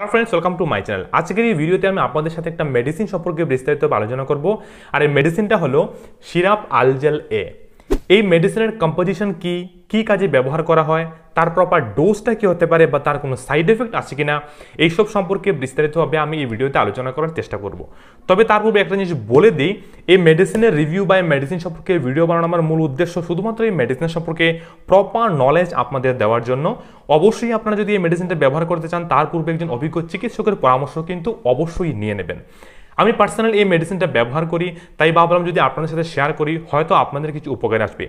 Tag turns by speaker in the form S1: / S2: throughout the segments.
S1: Hello friends welcome to my channel আজকের এই ভিডিওতে আমি আপনাদের সাথে একটা মেডিসিন সম্পর্কে বিস্তারিত আলোচনা করব আর এই মেডিসিনটা হলো সিরাপ আলজেল এ এই মেডিসিনের কম্পোজিশন কি কি কাজে ব্যবহার করা হয় তার প্রপার ডোজটা কি হতে পারে বা তার কোনো সাইড এফেক্ট আছে কি না এইসব সম্পর্কে বিস্তারিতভাবে আমি এই ভিডিওতে আলোচনা করার চেষ্টা করব তবে তার পূর্বে একটা জিনিস বলে দিই এই মেডিসিনের রিভিউ বা মেডিসিন সম্পর্কে ভিডিও বানানো আমার মূল উদ্দেশ্য শুধুমাত্র এই মেডিসিন সম্পর্কে প্রপার নলেজ আপনাদের দেওয়ার জন্য অবশ্যই আপনারা যদি এই মেডিসিনটা ব্যবহার করতে চান তার পূর্বে একজন অভিজ্ঞ চিকিৎসকের পরামর্শ কিন্তু অবশ্যই নিয়ে নেবেন আমি পার্সোনালি এই মেডিসিনটা ব্যবহার করি তাই ভাবলাম যদি আপনাদের সাথে শেয়ার করি হয়তো আপনাদের কিছু উপকার আসবে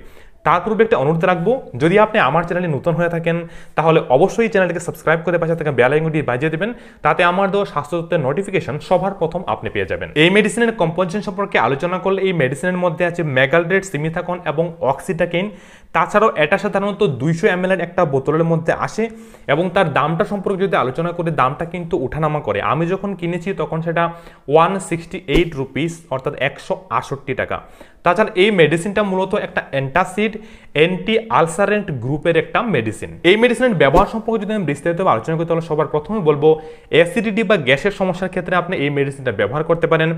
S1: তার পূর্বে একটা অনুরোধ রাখবো যদি আপনি আমার চ্যানেলে নতুন হয়ে থাকেন তাহলে অবশ্যই চ্যানেলটিকে সাবস্ক্রাইব করে পাশে থাকা বেল আইকনটি বাজিয়ে দেবেন তাতে আমার দেওয়া স্বাস্থ্যতত্ত্বের নোটিফিকেশন সবার প্রথম আপনি পেয়ে যাবেন এই মেডিসিনের কম্পোজিশন সম্পর্কে আলোচনা করলে এই মেডিসিনের মধ্যে আছে ম্যাগালডেট সিমিথাকন এবং অক্সিটাকেন তাছাড়াও এটা সাধারণত দুইশো এম একটা বোতলের মধ্যে আসে এবং তার দামটা সম্পর্কে যদি আলোচনা করে দামটা কিন্তু উঠানামা করে আমি যখন কিনেছি তখন সেটা ওয়ান সিক্সটি এইট রুপিস অর্থাৎ একশো আষট্টি টাকা তাছাড়া এই মেডিসিনটা মূলত একটা অ্যান্টাসিড অ্যান্টি আলসারেন্ট গ্রুপের একটা মেডিসিন এই মেডিসিনের ব্যবহার সম্পর্কে যদি আমি বিস্তারিত আলোচনা করি তাহলে সবার প্রথমে বলবো অ্যাসিডিটি বা গ্যাসের সমস্যার ক্ষেত্রে আপনি এই মেডিসিনটা ব্যবহার করতে পারেন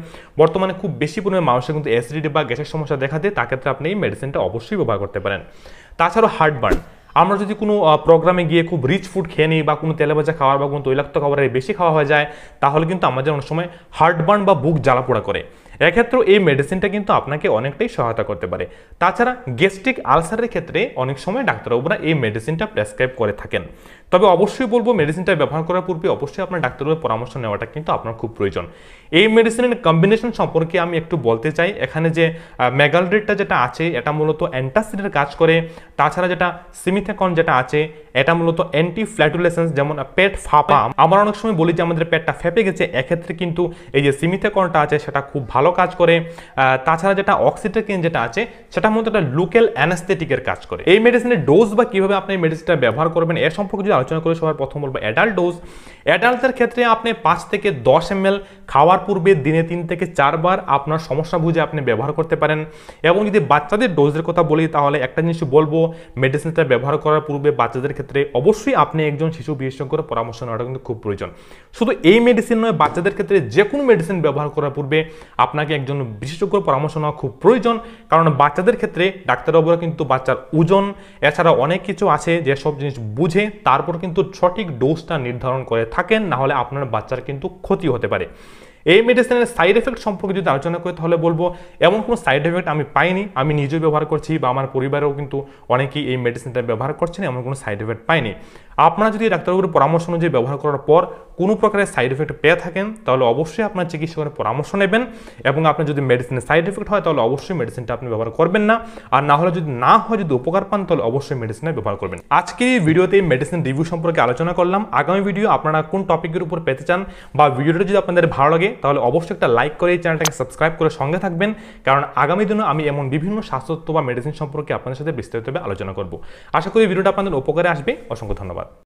S1: বর্তমানে খুব বেশি পরিমাণে মানুষের কিন্তু অ্যাসিডিটি বা গ্যাসের সমস্যা দেখা দেয় তাক্ষেত্রে আপনি এই মেডিসিনটা অবশ্যই ব্যবহার করতে পারেন তাছাড়াও হার্টবার্ন আমরা যদি কোনো প্রোগ্রামে গিয়ে খুব রিচ ফুড খেয়ে নিই বা কোনো তেলে ভাজা খাবার বা কোনো তৈলাক্ত খাবারের বেশি খাওয়া হয়ে যায় তাহলে কিন্তু আমাদের অনেক সময় হার্টবার্ন বা বুক জ্বালা পোড়া করে এক্ষেত্রে এই মেডিসিনটা কিন্তু আপনাকে অনেকটাই সহায়তা করতে পারে তাছাড়া গ্যাস্ট্রিক আলসারের ক্ষেত্রে অনেক সময় ডাক্তারবাবুরা এই মেডিসিনটা প্রেসক্রাইব করে থাকেন তবে অবশ্যই বলবো মেডিসিনটা ব্যবহার করার পূর্বে অবশ্যই আপনার ডাক্তারবাবুর পরামর্শ নেওয়াটা কিন্তু আপনার খুব প্রয়োজন এই মেডিসিনের কম্বিনেশন সম্পর্কে আমি একটু বলতে চাই এখানে যে ম্যাগালডেটটা যেটা আছে এটা মূলত অ্যান্টাসিডের কাজ করে তাছাড়া যেটা সিমিথেকন যেটা আছে এটা মূলত অ্যান্টি ফ্ল্যাটুলেশন যেমন পেট ফাপাম হ্যাঁ। আমরা অনেক সময় বলি যে আমাদের পেটটা ফেপে গেছে এক্ষেত্রে কিন্তু এই যে সিমিতেকরণটা আছে সেটা খুব ভালো কাজ করে তাছাড়া যেটা অক্সিটেকিন যেটা আছে সেটা মূলত একটা লোকাল অ্যানাস্থেটিকের কাজ করে এই মেডিসিনের ডোজ বা কীভাবে আপনি মেডিসিনটা ব্যবহার করবেন এর সম্পর্কে যদি আলোচনা করি সবার প্রথম বলবো অ্যাডাল্ট ডোজ অ্যাডাল্টের ক্ষেত্রে আপনি পাঁচ থেকে দশ এম খাওয়ার পূর্বে দিনে তিন থেকে চারবার আপনার সমস্যা বুঝে আপনি ব্যবহার করতে পারেন এবং যদি বাচ্চাদের ডোজের কথা বলি তাহলে একটা জিনিস বলবো মেডিসিনটা ব্যবহার করার পূর্বে বাচ্চাদের ক্ষেত্রে ক্ষেত্রে অবশ্যই আপনি একজন শিশু বিশেষজ্ঞের পরামর্শ নেওয়াটা কিন্তু খুব প্রয়োজন শুধু এই মেডিসিন নয় বাচ্চাদের ক্ষেত্রে যে কোনো মেডিসিন ব্যবহার করার পূর্বে আপনাকে একজন বিশেষজ্ঞের পরামর্শ নেওয়া খুব প্রয়োজন কারণ বাচ্চাদের ক্ষেত্রে ডাক্তারবাবুরা কিন্তু বাচ্চার ওজন এছাড়া অনেক কিছু আছে যেসব জিনিস বুঝে তারপর কিন্তু সঠিক ডোজটা নির্ধারণ করে থাকেন না হলে আপনার বাচ্চার কিন্তু ক্ষতি হতে পারে এই মেডিসিনের সাইড এফেক্ট সম্পর্কে যদি আলোচনা করি তাহলে বলবো এমন কোনো সাইড এফেক্ট আমি পাইনি আমি নিজেও ব্যবহার করছি বা আমার পরিবারেও কিন্তু অনেকেই এই মেডিসিনটা ব্যবহার করছেন এমন কোনো সাইড এফেক্ট পাইনি আপনারা যদি ডাক্তারবাবুর পরামর্শ অনুযায়ী ব্যবহার করার পর কোনো প্রকারের সাইড এফেক্ট পেয়ে থাকেন তাহলে অবশ্যই আপনার চিকিৎসকের পরামর্শ নেবেন এবং আপনার যদি মেডিসিনের সাইড এফেক্ট হয় তাহলে অবশ্যই মেডিসিনটা আপনি ব্যবহার করবেন না আর না হলে যদি না হয় যদি উপকার পান তাহলে অবশ্যই মেডিসিনে ব্যবহার করবেন আজকের এই ভিডিওতে মেডিসিন রিভিউ সম্পর্কে আলোচনা করলাম আগামী ভিডিও আপনারা কোন টপিকের উপর পেতে চান বা ভিডিওটা যদি আপনাদের ভালো লাগে তাহলে অবশ্যই একটা লাইক করে এই চ্যানেলটাকে সাবস্ক্রাইব করে সঙ্গে থাকবেন কারণ আগামী দিনে আমি এমন বিভিন্ন স্বাস্থ্য বা মেডিসিন সম্পর্কে আপনাদের সাথে বিস্তারিতভাবে আলোচনা করব আশা করি ভিডিওটা আপনাদের উপকারে আসবে অসংখ্য ধন্যবাদ